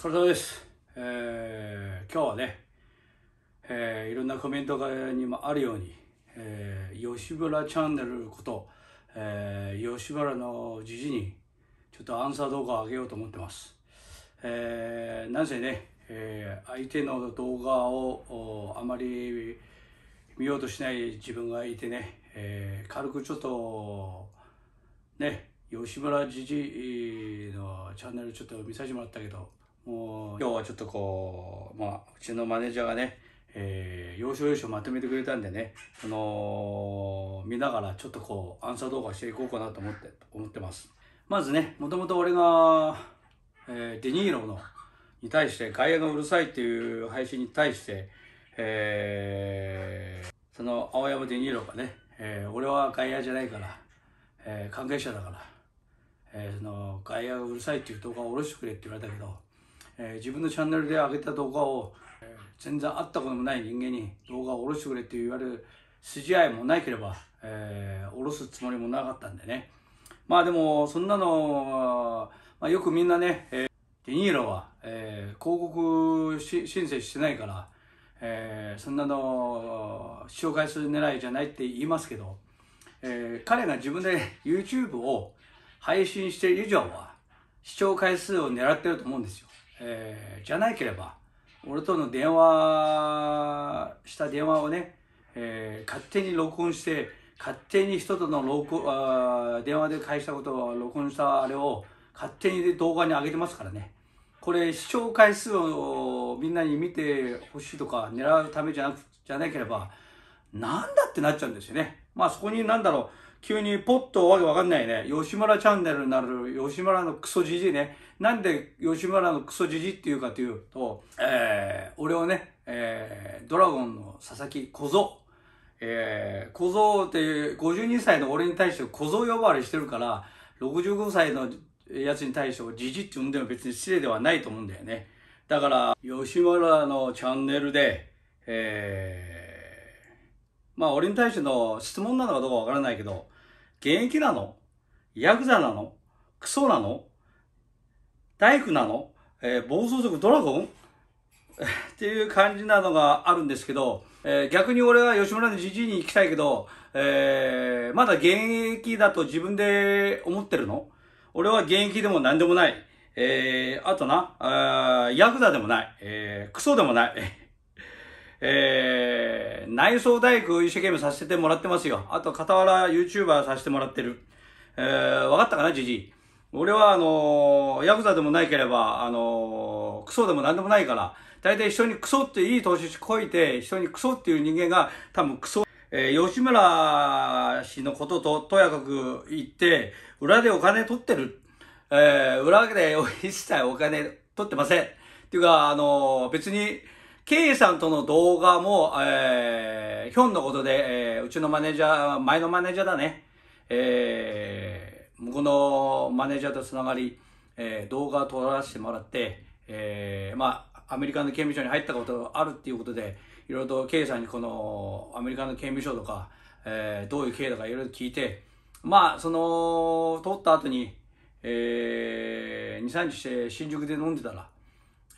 疲れ様です。えー、今日はね、えー、いろんなコメントにもあるように、えー、吉原チャンネルこと、えー、吉原のじじに、ちょっとアンサー動画を上げようと思ってます。えー、なぜね、えー、相手の動画をあまり見ようとしない自分がいてね、えー、軽くちょっと、ね、吉村じじのチャンネルちょっと見させてもらったけど、もう今日はちょっとこう、まあ、うちのマネージャーがね、えー、要所要所まとめてくれたんでね、あのー、見ながらちょっとこう、アンサー動画していこうかなと思って、思ってます。まずね、もともと俺が、えー、デニーロの、に対して、外野がうるさいっていう配信に対して、えー、その青山デニーロがね、えー、俺は外野じゃないから、えー、関係者だから、えー、その外野がうるさいっていう動画を下ろしてくれって言われたけど、えー、自分のチャンネルで上げた動画を、えー、全然会ったこともない人間に動画を下ろしてくれって言われる筋合いもなければ、えー、下ろすつもりもなかったんでね。まあでも、そんなの、まあ、よくみんなね、えデニーロは、え広告申請してないから、えそんなの紹介する狙いじゃないって言いますけど、え彼が自分で YouTube を配信している以上は視聴回数を狙ってると思うんですよ。えー、じゃないければ、俺との電話、した電話をね、えー、勝手に録音して、勝手に人との録あ電話で返したことを録音したあれを勝手に動画に上げてますからね。これ視聴回数をみんなに見てほしいとか狙うためじゃなく、じゃなければ、なんだってなっちゃうんですよね。まあそこになんだろう、急にポッとわけわかんないね。吉村チャンネルになる吉村のクソじじね。なんで吉村のクソじじっていうかというと、えー、俺をね、えー、ドラゴンの佐々木小僧、えー、小僧っていう52歳の俺に対して小僧呼ばわりしてるから、65歳のやつに対してじじって呼んでも別に失礼ではないと思うんだよね。だから、吉村のチャンネルで、えー、まあ俺に対しての質問なのかどうかわからないけど、現役なのヤクザなのクソなの大工なのえー、暴走族ドラゴン っていう感じなのがあるんですけど、えー、逆に俺は吉村のじじいに行きたいけど、えー、まだ現役だと自分で思ってるの俺は現役でも何でもない。えー、あとな、あヤクザでもない。えー、クソでもない。えー、内装大工一生懸命させてもらってますよ。あと、傍ら YouTuber させてもらってる。えー、わかったかな、じじい。俺は、あのー、ヤクザでもないければ、あのー、クソでも何でもないから、大体人にクソっていい投資しこいて、人にクソっていう人間が、多分クソ、えー、吉村氏のことと、とやかく言って、裏でお金取ってる。えー、裏で一切お金取ってません。っていうか、あのー、別に、K さんとの動画も、えー、ヒョンのことで、えー、うちのマネージャー、前のマネージャーだね。えー、向こうのマネージャーとつながり、えー、動画を撮らせてもらって、えー、まあ、アメリカの刑務所に入ったことがあるっていうことで、いろいろと K さんにこの、アメリカの刑務所とか、えー、どういう経路かいろいろ聞いて、まあ、その、撮った後に、えー、2、3日して新宿で飲んでたら、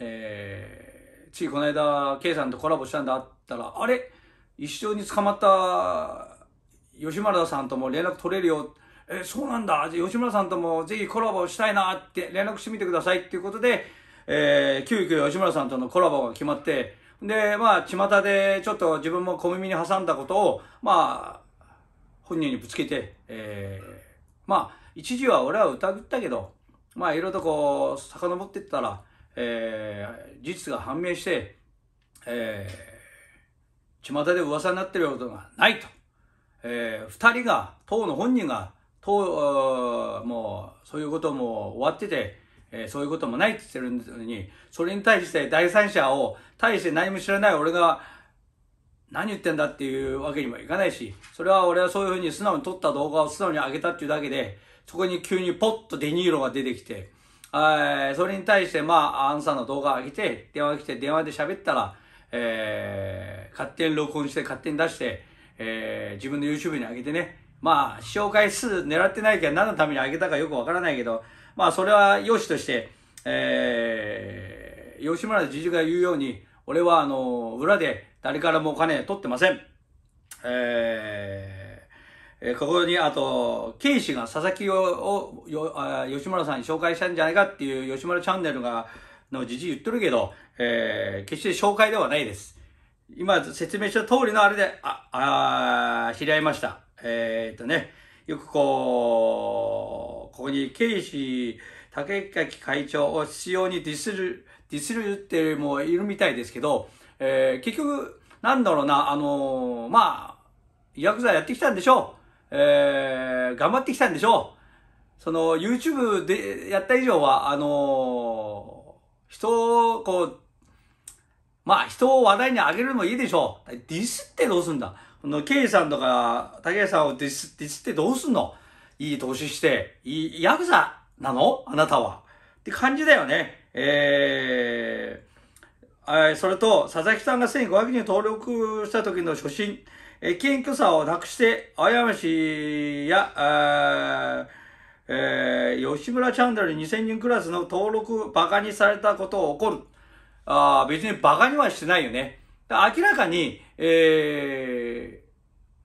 えー、ついこの間、K さんとコラボしたんだったら、あれ一緒に捕まった吉村さんとも連絡取れるよ。え、そうなんだ。じゃ吉村さんともぜひコラボしたいなって連絡してみてくださいっていうことで、えー、急遽吉村さんとのコラボが決まって、で、まあ、巷でちょっと自分も小耳に挟んだことを、まあ、本人にぶつけて、えー、まあ、一時は俺は疑ったけど、まあ、いろいろとこう、遡っていったら、えー、事実が判明して、えー、巷で噂になってることがないと。えー、二人が、党の本人が、党、もう、そういうことも終わってて、えー、そういうこともないって言ってるのに、それに対して第三者を、対して何も知らない俺が、何言ってんだっていうわけにもいかないし、それは俺はそういうふうに素直に撮った動画を素直に上げたっていうだけで、そこに急にポッとデニーロが出てきて、えー、それに対して、まあ、アンさんの動画上げて、電話来て、電話で喋ったら、えー、勝手に録音して、勝手に出して、えー、自分の YouTube に上げてね、まあ、視聴回数狙ってないけど、何のために上げたかよくわからないけど、まあ、それは良しとして、えー、吉村知事が言うように、俺は、あの、裏で誰からもお金取ってません。えーえー、ここにあと、ケイシが佐々木をよあ吉村さんに紹介したんじゃないかっていう吉村チャンネルが、のじじ言ってるけど、えー、決して紹介ではないです。今説明した通りのあれで、あ、あ知り合いました。えー、っとね、よくこう、ここにケイシ竹垣会長を必要にディスる、ディスるってもいるみたいですけど、えー、結局、なんだろうな、あのー、まあ、薬剤やってきたんでしょう。えー、頑張ってきたんでしょう。その、YouTube でやった以上は、あのー、人を、こう、まあ、人を話題に上げるのもいいでしょう。ディスってどうすんだこの、ケイさんとか、竹谷さんをディス、ディスってどうすんのいい投資して、いい、ヤクザなのあなたは。って感じだよね。えー、それと、佐々木さんが1500人登録した時の初心。え謙虚さをなくして、あやましや、えー、吉村チャンネル2000人クラスの登録バカにされたことを怒る。あ別にバカにはしてないよね。明らかに、え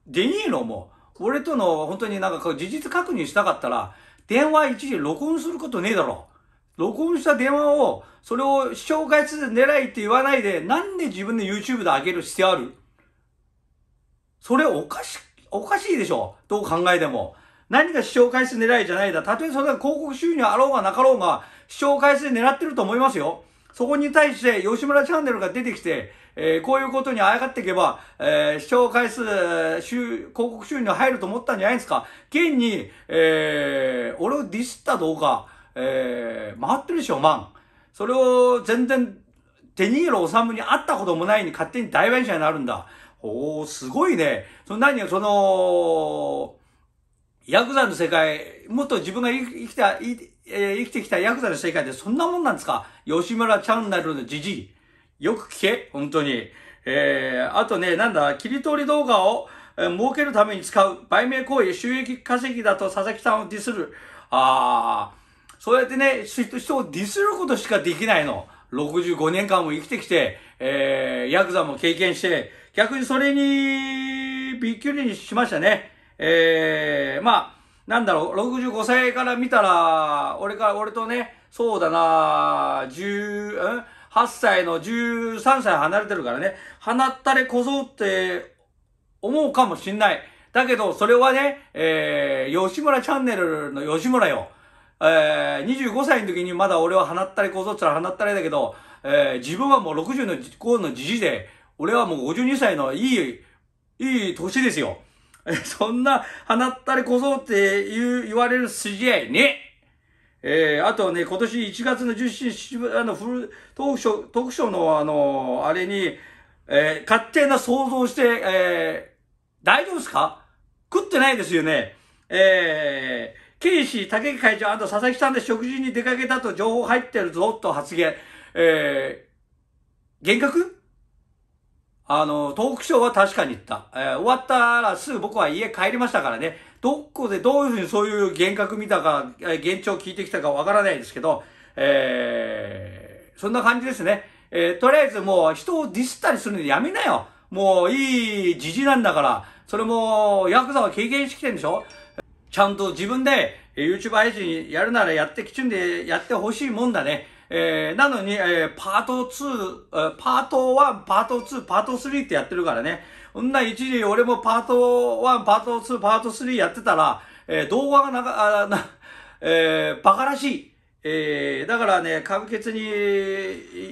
ー、デニーロも、俺との本当になんか事実確認したかったら、電話一時録音することねえだろ。録音した電話を、それを視聴回数狙いって言わないで、なんで自分で YouTube で上げる必要あるそれおかし、おかしいでしょどう考えても。何が視聴回数狙いじゃないだ。たとえそれが広告収入あろうがなかろうが、視聴回数狙ってると思いますよ。そこに対して吉村チャンネルが出てきて、えー、こういうことにあやがっていけば、えー、視聴回数、広告収入入ると思ったんじゃないですか。現に、えー、俺をディスった動画、え回ってるでしょ、マン。それを全然、デニーロ・オサムに会ったこともないに勝手に大弁者になるんだ。おおすごいね。その何よ、その、ヤクザの世界、もっと自分が生きた、生きてきたヤクザの世界でそんなもんなんですか吉村チャンネルのじじい。よく聞け、本当に。えー、あとね、なんだ、切り取り動画を、えー、儲けるために使う、売名行為、収益稼ぎだと佐々木さんをディスる。あー、そうやってね、人をディスることしかできないの。65年間も生きてきて、えー、ヤクザも経験して、逆にそれに、びっくりしましたね。ええー、まあ、なんだろう、65歳から見たら、俺から、俺とね、そうだな、10、ん ?8 歳の13歳離れてるからね、放ったれ小僧って思うかもしんない。だけど、それはね、えー、吉村チャンネルの吉村よ。えー、25歳の時にまだ俺は放ったれ小僧ったら放ったれだけど、えー、自分はもう60の、5のじじで、俺はもう52歳のいい、いい年ですよ。そんな、放ったれこそって言う言われる筋合いね。えー、あとね、今年1月の17日、あの、フル、トークショトークショーのあの、あれに、えー、勝手な想像して、えー、大丈夫ですか食ってないですよね。えー、ケイシー、竹木会長、あと佐々木さんで食事に出かけたと情報入ってるぞ、と発言。えー、幻覚あの、トークショーは確かに言った。えー、終わったらすぐ僕は家帰りましたからね、どこでどういうふうにそういう幻覚見たか、えー、現状聞いてきたかわからないですけど、えー、そんな感じですね。えー、とりあえずもう人をディスったりするのやめなよ。もういいじじなんだから、それもヤクザは経験してきてんでしょちゃんと自分で YouTube 配信やるならやってきちんでやってほしいもんだね。えー、なのに、えー、パート2、パート1、パート2、パート3ってやってるからね。そんな一時俺もパート1、パート2、パート3やってたら、えー、動画がなか、あな、えー、バカらしい。えー、だからね、簡潔に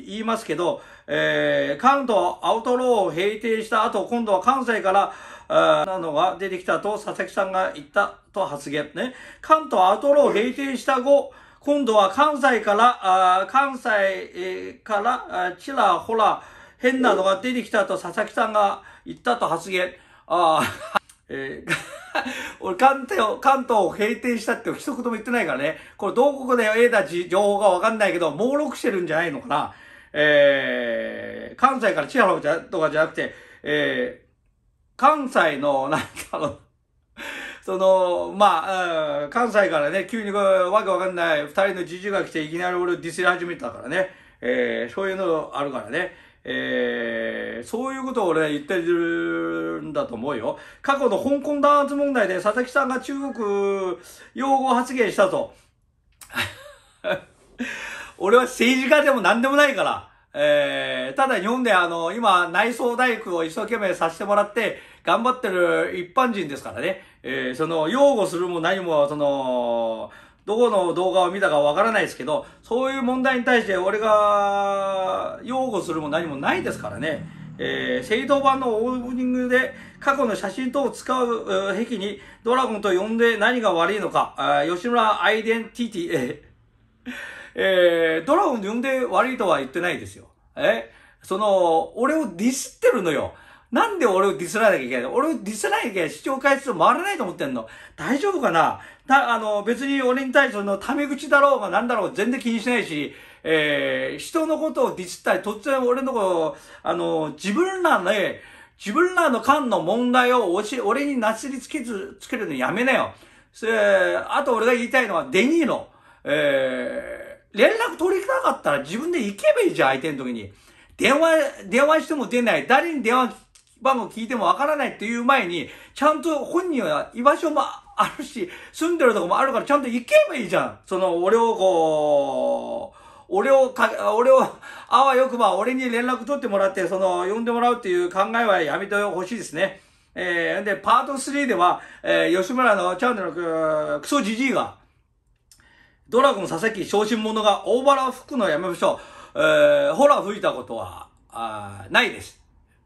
言いますけど、えー、関東アウトローを閉店した後、今度は関西から、あなのが出てきたと佐々木さんが言ったと発言。ね。関東アウトローを閉定した後、今度は関西から、あ関西、からちらほら変なのが出てきたと佐々木さんが言ったと発言。ああ、え 俺関東、関東を閉店したって一言も言ってないからね。これどこで得た情報がわかんないけど、猛録してるんじゃないのかな。えー、関西から千原とかじゃなくて、えー、関西の、なんだろう、その、まあ、関西からね、急にこわけわかんない二人のじじが来ていきなり俺をディスり始めたからね、えー、そういうのあるからね。えー、そういうことを俺言ってるんだと思うよ。過去の香港弾圧問題で佐々木さんが中国用語発言したと。俺は政治家でも何でもないから。えー、ただ日本であの、今内装大工を一生懸命させてもらって頑張ってる一般人ですからね。えー、その、擁護するも何も、その、どこの動画を見たかわからないですけど、そういう問題に対して俺が擁護するも何もないですからね。えー、正当版のオープニングで過去の写真等を使う壁にドラゴンと呼んで何が悪いのか、あ吉村アイデンティティ、えー、えー、ドラゴンと呼んで悪いとは言ってないですよ。えー、その、俺をディスってるのよ。なんで俺をディスらなきゃいけないの俺をディスらなきゃいけない。視聴回数回らないと思ってんの。大丈夫かなた、あの、別に俺に対してのタメ口だろうが何だろう全然気にしないし、えー、人のことをディスったり、突然俺のことあの、自分らの、ね、自分らの間の問題を押し俺になすりつけず、つけるのやめなよ。それ、あと俺が言いたいのは、デニーの、えー、連絡取りなかったら自分で行けばいいじゃん、相手の時に。電話、電話しても出ない。誰に電話番号聞いてもわからないっていう前に、ちゃんと本人は居場所もあるし、住んでるとこもあるからちゃんと行けばいいじゃん。その、俺をこう、俺をか、俺を、あわよくば俺に連絡取ってもらって、その、呼んでもらうっていう考えはやめてほしいですね。えー、で、パート3では、えー、吉村のチャンネルのクソじじいが、ドラゴン佐々木昇進者が大腹吹くのやめましょう。えー、ほら吹いたことは、あないです。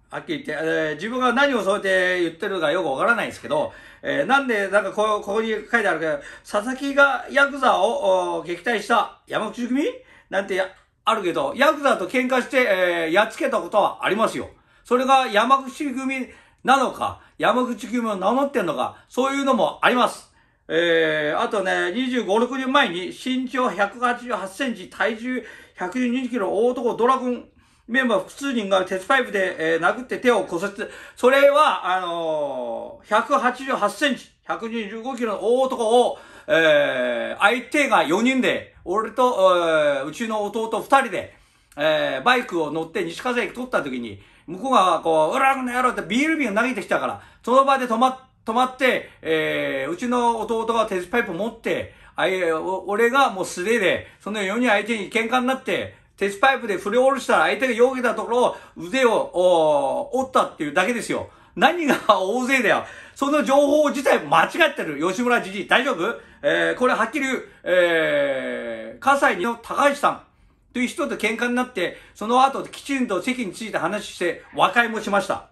はっきり言って、えー、自分が何をそうやって言ってるのかよくわからないんですけど、えー、なんで、なんかこ、ここに書いてあるけど、佐々木がヤクザを撃退した山口組なんてあるけど、ヤクザと喧嘩して、えー、やっつけたことはありますよ。それが山口組なのか、山口組を名乗ってんのか、そういうのもあります。えー、あとね、25、6年前に身長188センチ、体重112キロ、大男ドラゴンメンバー複数人が鉄パイプで、えー、殴って手を骨折。それは、あのー、188センチ、125キロの大男を、えー、相手が4人で、俺と、えー、うちの弟2人で、えー、バイクを乗って西風駅取った時に、向こうがこう、うららの野郎ってビール瓶投げてきたから、その場で止ま、止まって、えー、うちの弟が鉄パイプ持って、あい、俺がもう素手で、その4人相手に喧嘩になって、鉄パイプで振り下ろしたら相手が避けたところ、腕を折ったっていうだけですよ。何が大勢だよ。その情報自体間違ってる。吉村知事、大丈夫えー、これはっきり言う、えー、葛西の高橋さんという人と喧嘩になって、その後きちんと席について話して、和解もしました。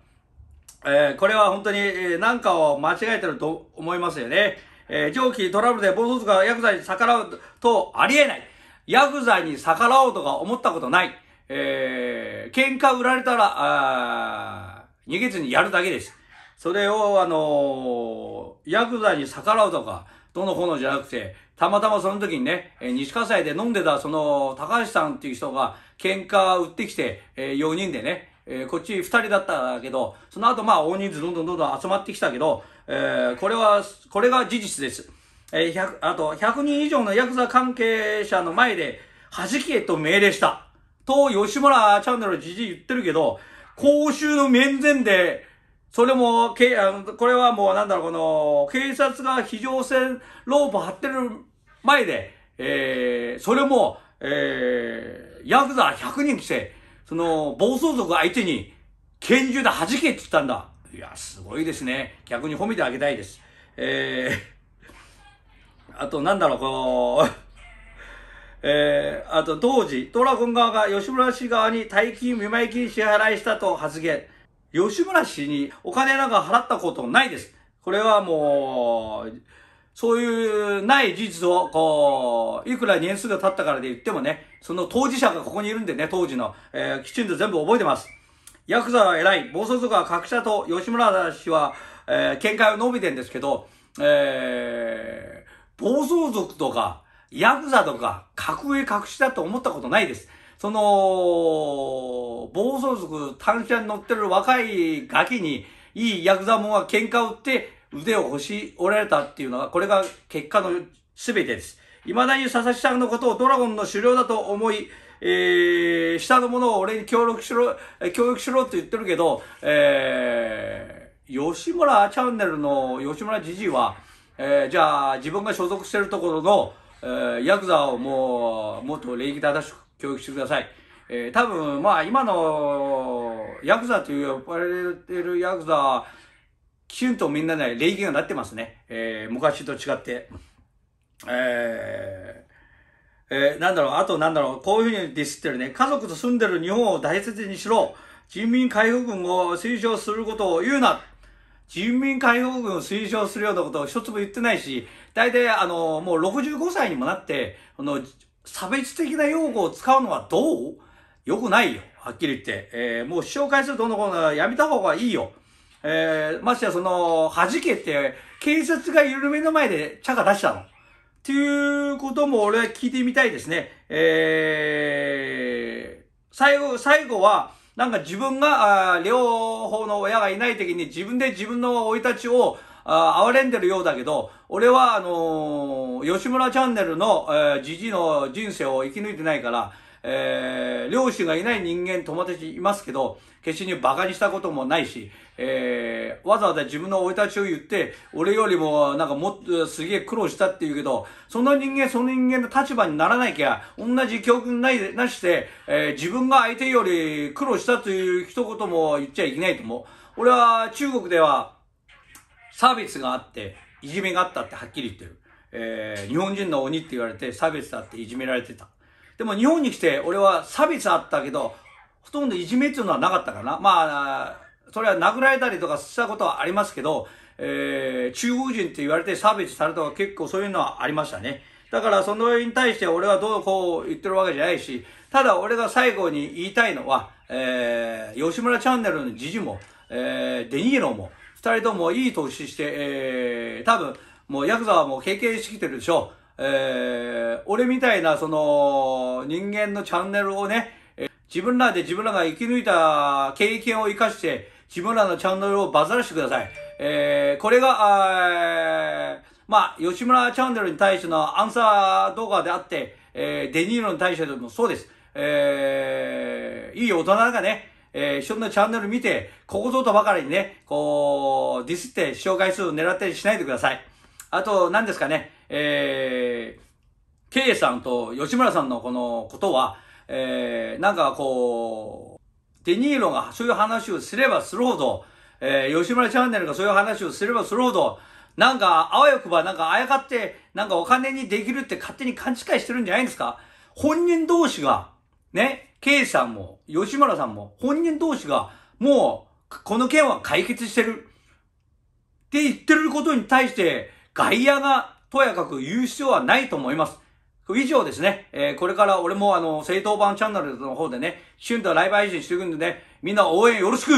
えー、これは本当に、えー、なんかを間違えてると思いますよね。えー、上記トラブルで暴走族が薬剤に逆らうとありえない。ヤクザに逆らおうとか思ったことない。えー、喧嘩売られたら、あ逃げずにやるだけです。それを、あのー、ヤクザに逆らうとか、どの炎のじゃなくて、たまたまその時にね、えー、西火災で飲んでた、その、高橋さんっていう人が、喧嘩売ってきて、えー、4人でね、えー、こっち2人だったけど、その後まあ大人数どんどんどんどん集まってきたけど、えー、これは、これが事実です。えー、あと100人以上のヤクザ関係者の前で、弾けと命令した。と、吉村チャンネルじじ言ってるけど、公衆の面前で、それも、け、あの、これはもうなんだろう、この、警察が非常線ロープ張ってる前で、えー、それも、えー、ヤクザ100人来て、その、暴走族相手に、拳銃で弾けって言ったんだ。いや、すごいですね。逆に褒めてあげたいです。えー、あと、なんだろう、こう、えー、あと当時、トラゴン側が吉村氏側に大金見舞金支払いしたと発言。吉村氏にお金なんか払ったことないです。これはもう、そういうない事実を、こう、いくら年数が経ったからで言ってもね、その当事者がここにいるんでね、当時の、えー、きちんと全部覚えてます。ヤクザは偉い、暴走族は各社と吉村氏は、えー、見解を述べてんですけど、えー、暴走族とか、ヤクザとか、格上隠しだと思ったことないです。その、暴走族、単車に乗ってる若いガキに、いいヤクザもんが喧嘩を売って、腕を押し折られたっていうのが、これが結果の全てです。未だに佐々木さんのことをドラゴンの狩猟だと思い、えー、下の者を俺に協力しろ、協力しろって言ってるけど、えー、吉村チャンネルの吉村じじいは、えー、じゃあ自分が所属してるところの、えー、ヤクザをもうもっと礼儀正しく教育してください。えー、多分まあ今のヤクザという呼ばれてるヤクザきちんとみんなね礼儀がなってますね、えー、昔と違って。えーえー、なんだろう、あとなんだろう、こういうふうにディスってるね。家族と住んでる日本を大切にしろ。人民解放軍を推奨することを言うな。人民解放軍を推奨するようなことを一つも言ってないし、大体あの、もう65歳にもなって、あの、差別的な用語を使うのはどう良くないよ。はっきり言って。えー、もう紹介するどのこのやめた方がいいよ。えー、ましてやその、弾けて、警察が緩めの前で茶が出したの。っていうことも俺は聞いてみたいですね。えー、最後、最後は、なんか自分が、両方の親がいない時に自分で自分の生い立ちを、あ、哀れんでるようだけど、俺は、あのー、吉村チャンネルの、えー、じじの人生を生き抜いてないから、えー、両親がいない人間友達いますけど、決してに馬鹿にしたこともないし、えー、わざわざ自分の生い立ちを言って、俺よりも、なんかもっとすげえ苦労したって言うけど、その人間、その人間の立場にならなきゃ、同じ教訓ない、なして、えー、自分が相手より苦労したという一言も言っちゃいけないと思う。俺は中国では、サービスがあって、いじめがあったってはっきり言ってる。えー、日本人の鬼って言われて、差別だっていじめられてた。でも日本に来て、俺は差別あったけど、ほとんどいじめっていうのはなかったかな。まあ、それは殴られたりとかしたことはありますけど、えー、中国人って言われて差別されたとか結構そういうのはありましたね。だからそのに対して俺はどうこう言ってるわけじゃないし、ただ俺が最後に言いたいのは、えー、吉村チャンネルの時事も、えー、デニーロも、二人ともいい投資して、えー、多分、もうヤクザはもう経験してきてるでしょ。えー、俺みたいなその人間のチャンネルをね、自分らで自分らが生き抜いた経験を生かして、自分らのチャンネルをバズらしてください。えー、これが、まあ、吉村チャンネルに対してのアンサー動画であって、えー、デニーロに対してもそうです。えー、いい大人がね、えー、一緒のチャンネル見て、ここぞとばかりにね、こう、ディスって紹介数を狙ったりしないでください。あと、何ですかね、えー、K さんと吉村さんのこのことは、えー、なんかこう、デニーロがそういう話をすればするほど、えー、吉村チャンネルがそういう話をすればするほど、なんか、あわよくば、なんか、あやかって、なんかお金にできるって勝手に勘違いしてるんじゃないんですか本人同士が、ね、ケイさんも、吉村さんも、本人同士が、もう、この件は解決してる。って言ってることに対して、外野が、とやかく言う必要はないと思います。以上ですね、えー、これから俺もあの、正当版チャンネルの方でね、ンとライブ配信していくんでね、みんな応援よろしく